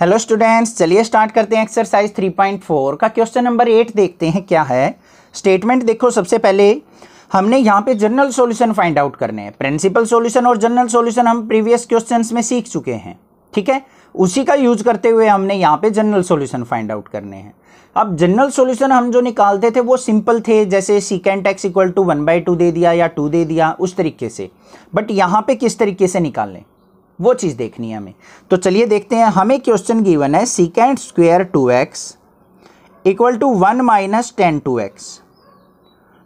hello students चलिए start करते हैं एक्सरसाइज 3.4 का क्वेश्चन नंबर एट देखते हैं क्या है स्टेटमेंट देखो सबसे पहले हमने यहाँ पे जनरल सॉल्यूशन फाइंड आउट करने हैं प्रिंसिपल सॉल्यूशन और जनरल सॉल्यूशन हम प्रीवियस क्वेश्चंस में सीख चुके हैं ठीक है उसी का यूज करते हुए हमने यहाँ पे जनरल सोल्यूशन फाइंड आउट करने हैं अब जनरल सोल्यूशन हम जो निकालते थे वो सिंपल थे जैसे secant x equal to one by two दे दिया या टू दे दिया उस तरीके से बट यहाँ पे किस तरीके से निकालें वो चीज़ देखनी है हमें तो चलिए देखते हैं हमें क्वेश्चन गिवन है secant square two x equal to one minus tan two x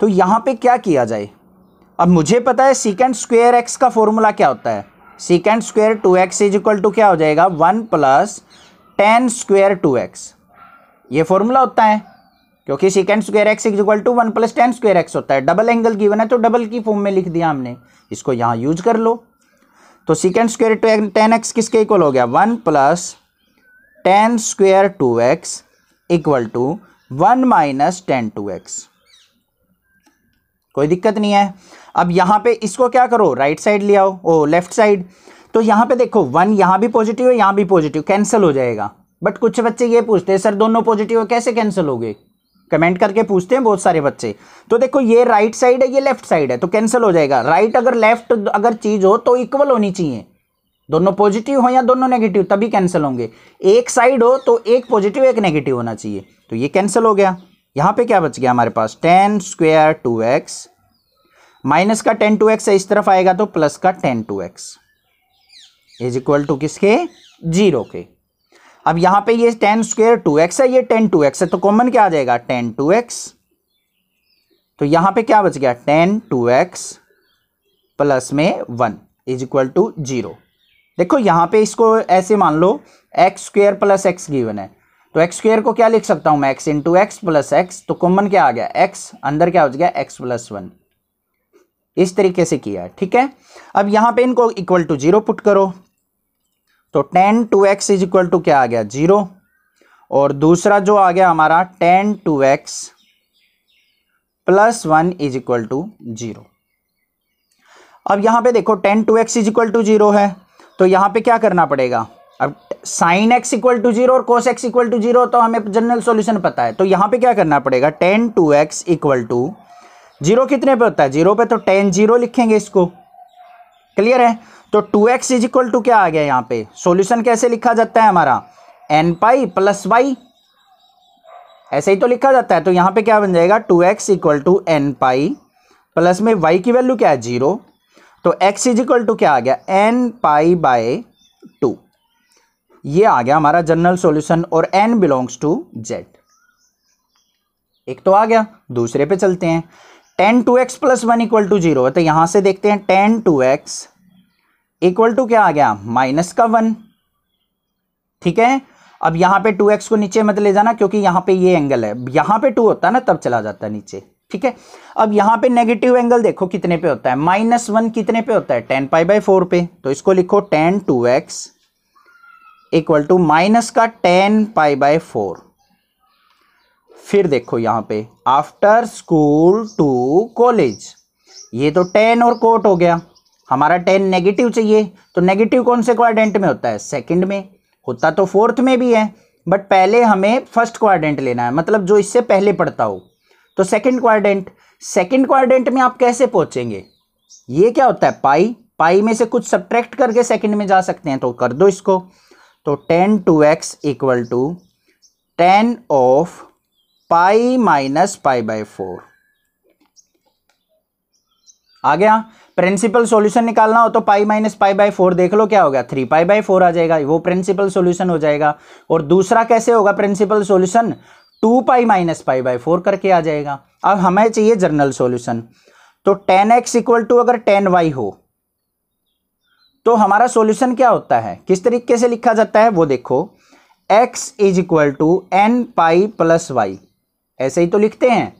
तो यहाँ पे क्या किया जाए अब मुझे पता है सिकेंड स्क्वेयर एक्स का फॉर्मूला क्या होता है secant square two x is equal to क्या हो जाएगा one plus tan square two x ये फॉर्मूला होता है क्योंकि secant square x is equal to one plus tan square x होता है डबल एंगल गिवन है तो डबल की फॉर्म में लिख दिया हमने इसको यहाँ यूज कर लो तो secant square two tan x किसके इक्वल हो गया one plus tan square two x equal to one minus tan two x कोई दिक्कत नहीं है अब यहां पे इसको क्या करो राइट साइड ले आओ ओ लेफ्ट साइड तो यहां पे देखो वन यहां भी पॉजिटिव है यहां भी पॉजिटिव कैंसिल हो जाएगा बट कुछ बच्चे ये पूछते हैं सर दोनों पॉजिटिव है कैसे कैंसिल हो गए कमेंट करके पूछते हैं बहुत सारे बच्चे तो देखो ये राइट साइड है ये लेफ्ट साइड है तो कैंसिल हो जाएगा राइट अगर लेफ्ट अगर चीज़ हो तो इक्वल होनी चाहिए दोनों पॉजिटिव हो या दोनों नेगेटिव तभी कैंसिल होंगे एक साइड हो तो एक पॉजिटिव एक नेगेटिव होना चाहिए तो ये कैंसिल हो गया यहां पे क्या बच गया हमारे पास tan square two x minus का टेन टू एक्स इस तरफ आएगा तो प्लस का tan two x is equal to किसके जीरो के अब यहां पे ये टेन स्क्वेयर टू एक्स है ये टेन टू एक्स है तो कॉमन क्या आ जाएगा टेन टू एक्स तो यहां पे क्या बच गया टेन टू एक्स प्लस में one is equal to zero देखो यहां पे इसको ऐसे मान लो x square plus x given है तो एक्स स्क्वेयर को क्या लिख सकता हूँ मैं x into x plus x तो कॉमन क्या आ गया एक्स अंदर क्या बच गया एक्स प्लस वन इस तरीके से किया है ठीक है अब यहां पे इनको इक्वल टू जीरो पुट करो तो tan two x is equal to क्या आ गया जीरो और दूसरा जो आ गया हमारा tan two x plus one is equal to zero अब यहां पे देखो tan two x is equal to zero है तो यहां पे क्या करना पड़ेगा अब sine x equal to zero और cos x equal to zero तो हमें जनरल सॉल्यूशन पता है तो यहां पे क्या करना पड़ेगा tan two x equal to zero कितने पे होता है जीरो पे तो टेन जीरो लिखेंगे इसको क्लियर है तो two x is equal to क्या आ गया यहाँ पे सॉल्यूशन कैसे लिखा जाता है हमारा एन पाई प्लस वाई ऐसे ही तो लिखा जाता है तो यहाँ पे क्या बन जाएगा two x equal to n pi plus में वाई की वैल्यू क्या है जीरो तो एक्स इज इक्वल टू क्या आ गया एन पाई बाय टू ये आ गया हमारा जनरल सॉल्यूशन और एन बिलोंग्स टू जेड एक तो आ गया दूसरे पे चलते हैं tan two x plus one equal to zero है तो यहां से देखते हैं tan two x equal to क्या आ गया माइनस का वन ठीक है अब यहां पे टू एक्स को नीचे मत ले जाना क्योंकि यहां पे ये एंगल है यहां पे टू होता है ना तब चला जाता है नीचे ठीक है अब यहां पे नेगेटिव एंगल देखो कितने पे होता है माइनस वन कितने पे होता है टेन पाई बाई फोर पे तो इसको लिखो tan two x equal to minus का टेन पाई बाय फोर फिर देखो यहाँ पे आफ्टर स्कूल टू कॉलेज ये तो टेन और कोट हो गया हमारा टेन नेगेटिव चाहिए तो नेगेटिव कौन से क्वाड्रेंट में होता है सेकंड में होता तो फोर्थ में भी है बट पहले हमें फर्स्ट क्वाड्रेंट लेना है मतलब जो इससे पहले पड़ता हो तो सेकंड क्वाड्रेंट सेकंड क्वाड्रेंट में आप कैसे पहुंचेंगे ये क्या होता है पाई पाई में से कुछ सब्ट्रैक्ट करके सेकंड में जा सकते हैं तो कर दो इसको तो tan two x equal to tan of pi minus pi by four आ गया प्रिंसिपल सॉल्यूशन निकालना हो तो pi minus pi by four देख लो क्या होगा थ्री पाई बाय फोर आ जाएगा वो प्रिंसिपल सॉल्यूशन हो जाएगा और दूसरा कैसे होगा principal solution two pi minus pi by four करके आ जाएगा अब हमें चाहिए जनरल सॉल्यूशन तो टेन एक्स इक्वल टू अगर टेन वाई हो तो हमारा सॉल्यूशन क्या होता है किस तरीके से लिखा जाता है वो देखो x is equal to n pi plus y ऐसे ही तो लिखते हैं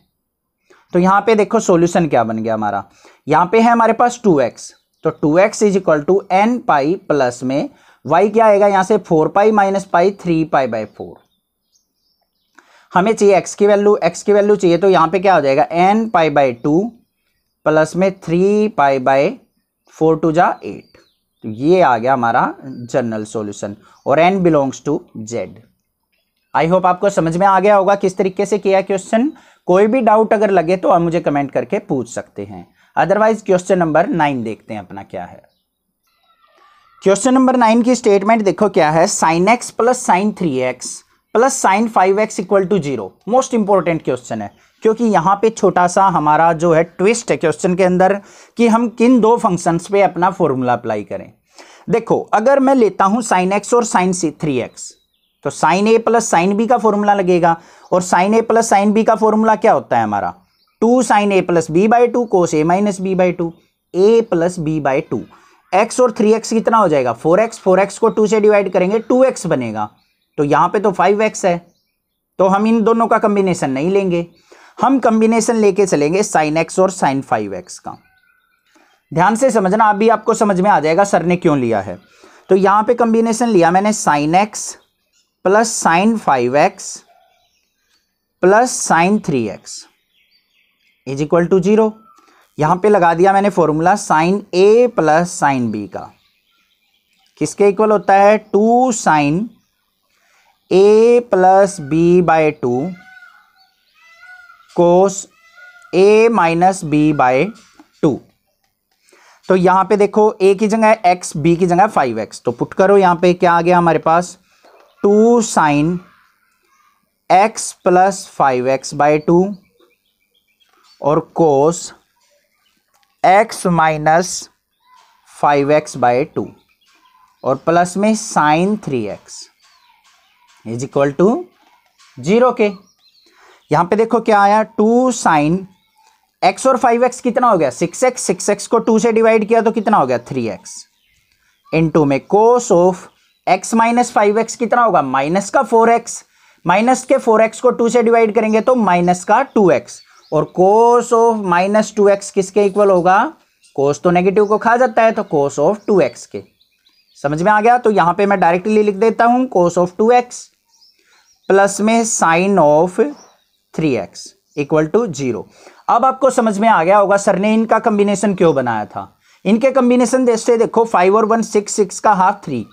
तो यहां पे देखो सॉल्यूशन क्या बन गया हमारा यहां पे है हमारे पास टू एक्स तो two x is equal to n pi plus में वाई क्या आएगा यहां से four pi minus pi three pi by four हमें चाहिए एक्स की वैल्यू एक्स की वैल्यू चाहिए तो यहां पे क्या हो जाएगा n pi by two plus में three pi by four two जा एट तो ये आ गया हमारा जनरल सोल्यूशन और n belongs to Z I hope आपको समझ में आ गया होगा किस तरीके से किया क्वेश्चन कोई भी डाउट अगर लगे तो आप मुझे कमेंट करके पूछ सकते हैं अदरवाइज क्वेश्चन नंबर नाइन देखते हैं अपना क्या है क्वेश्चन नंबर नाइन की स्टेटमेंट देखो क्या है sine x plus sine three x plus sine five x equal to zero most important question है क्योंकि यहाँ पे छोटा सा हमारा जो है ट्विस्ट है क्वेश्चन के अंदर कि हम किन दो फंक्शंस पे अपना फॉर्मूला अप्लाई करें देखो अगर मैं लेता हूँ साइन एक्स और साइन सी थ्री एक्स तो sine A plus sine B का फॉर्मूला लगेगा और sine A plus sine B का फॉर्मूला क्या होता है हमारा two sine A plus B by two cos A minus B by two A plus B by two x और three x कितना हो जाएगा फोर एक्स फोर एक्स को टू से डिवाइड करेंगे टू एक्स बनेगा तो यहां पे तो फाइव एक्स है तो हम इन दोनों का कंबिनेशन नहीं लेंगे हम कंबिनेशन लेके चलेंगे साइन एक्स और साइन फाइव एक्स का ध्यान से समझना अभी आपको समझ में आ जाएगा सर ने क्यों लिया है तो यहां पे कंबिनेशन लिया मैंने sine x plus sine five x plus sine three x is equal to zero यहां पे लगा दिया मैंने formula sine A plus sine B का किसके इक्वल होता है two sine A plus B by two cos A minus B by two तो यहां पे देखो ए की जगह एक्स बी की जगह फाइव एक्स तो पुट करो यहां पे क्या आ गया हमारे पास two sine x plus five x by two और cos x minus five x by two और प्लस में sine three x is equal to zero के यहाँ पे देखो क्या आया टू साइन एक्स और फाइव एक्स कितना हो गया सिक्स एक्स सिक्स एक्स को टू से डिवाइड किया तो कितना हो गया थ्री एक्स इन टू में cos of x minus five x कितना होगा माइनस का फोर एक्स माइनस के फोर एक्स को टू से डिवाइड करेंगे तो माइनस का टू एक्स और cos of minus two x किसके इक्वल होगा कोस तो नेगेटिव को खा जाता है तो कोस ऑफ टू एक्स के समझ में आ गया तो यहां पे मैं डायरेक्टली लिख देता हूं cos of two x plus में sine of three x equal to zero अब आपको समझ में आ गया होगा सर ने इनका कंबिनेशन क्यों बनाया था इनके कंबिनेशन जैसे देखो फाइव और वन सिक्स सिक्स का हाफ थ्री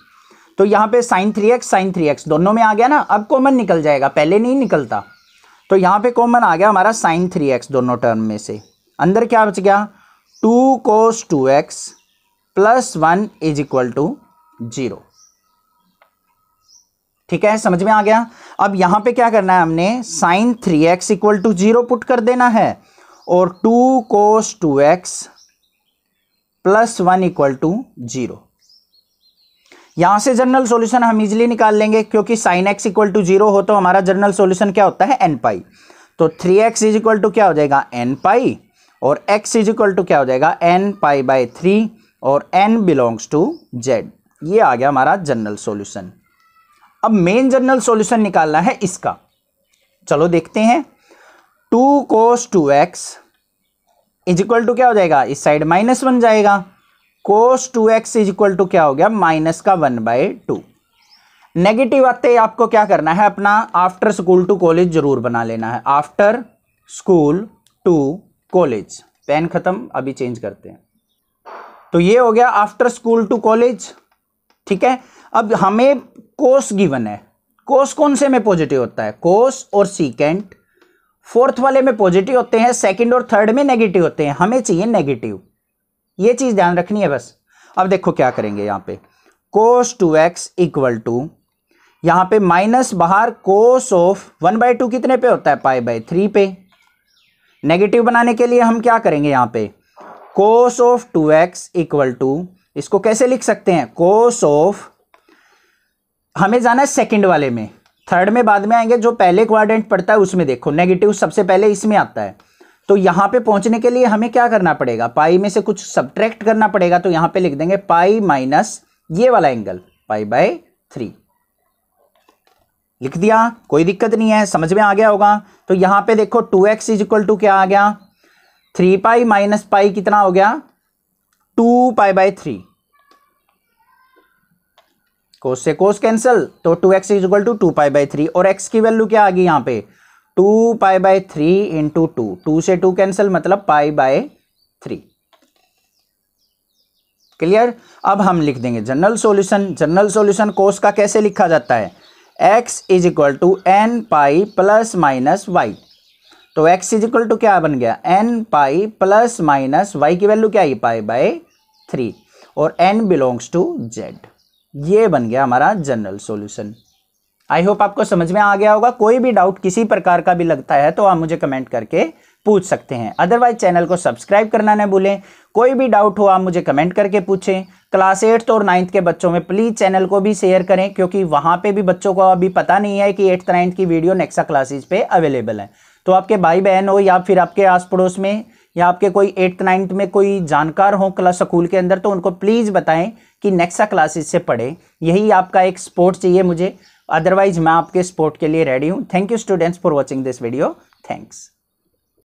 तो यहाँ पे sine three x sine three x दोनों में आ गया ना अब कॉमन निकल जाएगा पहले नहीं निकलता तो यहाँ पे कॉमन आ गया हमारा साइन थ्री एक्स दोनों टर्म में से अंदर क्या बच गया two cos two x plus one is equal to zero ठीक है समझ में आ गया अब यहाँ पे क्या करना है हमने sine three x equal to zero put कर देना है और two cos two x plus one equal to zero यहां से जनरल सॉल्यूशन हम इजिली निकाल लेंगे क्योंकि sine x equal to zero हो तो हमारा जनरल सॉल्यूशन क्या होता है एन पाई तो three x is equal to क्या हो जाएगा एन पाई और एक्स इज इक्वल टू क्या हो जाएगा एन पाई बाय थ्री और एन बिलोंग्स टू जेड ये आ गया हमारा जनरल सोल्यूशन अब मेन जनरल सोल्यूशन निकालना है इसका चलो देखते हैं two cos two x is equal to क्या हो जाएगा इस साइड माइनस वन जाएगा cos two x is equal to क्या हो गया माइनस का वन बाई टू नेगेटिव आते ही आपको क्या करना है अपना आफ्टर स्कूल टू कॉलेज जरूर बना लेना है after school to college pen खत्म अभी चेंज करते हैं तो ये हो गया आफ्टर स्कूल टू कॉलेज ठीक है अब हमें कोस गिवन है कोस कौन से में पॉजिटिव होता है कोस और सीकेंट फोर्थ वाले में पॉजिटिव होते हैं सेकंड और थर्ड में नेगेटिव होते हैं हमें चाहिए नेगेटिव ये चीज़ ध्यान रखनी है बस अब देखो क्या करेंगे यहां पे cos two x equal to यहां पे माइनस बाहर cos of one by two कितने पे होता है पाई बाई थ्री पे नेगेटिव बनाने के लिए हम क्या करेंगे यहां पे cos of two x equal to इसको कैसे लिख सकते हैं कोस ऑफ हमें जाना है सेकेंड वाले में थर्ड में बाद में आएंगे जो पहले क्वाड्रेंट पड़ता है उसमें देखो नेगेटिव सबसे पहले इसमें आता है तो यहां पे पहुंचने के लिए हमें क्या करना पड़ेगा पाई में से कुछ सब्ट्रैक्ट करना पड़ेगा तो यहां पे लिख देंगे पाई माइनस ये वाला एंगल पाई बाय थ्री लिख दिया कोई दिक्कत नहीं है समझ में आ गया होगा तो यहां पे देखो two x is equal to क्या आ गया थ्री पाई माइनस पाई कितना हो गया two pi by three cos से कोस कैंसिल तो two x is equal to two pi by three और एक्स की वैल्यू क्या आ गई यहां पर two pi by three into two two से टू कैंसिल मतलब पाई बाय थ्री क्लियर अब हम लिख देंगे general solution general solution cos का कैसे लिखा जाता है x is equal to n pi plus minus y तो एक्स इज इक्वल टू क्या बन गया n pi plus minus y की वैल्यू क्या आई पाई बाय थ्री और एन बिलोंग्स टू जेड ये बन गया हमारा जनरल सॉल्यूशन आई होप आपको समझ में आ गया होगा कोई भी डाउट किसी प्रकार का भी लगता है तो आप मुझे कमेंट करके पूछ सकते हैं अदरवाइज चैनल को सब्सक्राइब करना ना भूलें कोई भी डाउट हो आप मुझे कमेंट करके पूछें क्लास एट्थ और नाइन्थ के बच्चों में प्लीज़ चैनल को भी शेयर करें क्योंकि वहाँ पे भी बच्चों को अभी पता नहीं है कि एट्थ नाइन्थ की वीडियो नेक्सा क्लासेज पे अवेलेबल है तो आपके भाई बहन हो या फिर आपके आस पड़ोस में या आपके कोई एट्थ नाइन्थ में कोई जानकार हो क्लास स्कूल के अंदर तो उनको प्लीज़ बताएं कि नेक्सा क्लासेज से पढ़ें यही आपका एक सपोर्ट चाहिए मुझे अदरवाइज मैं आपके सपोर्ट के लिए रेडी हूँ thank you students for watching this video thanks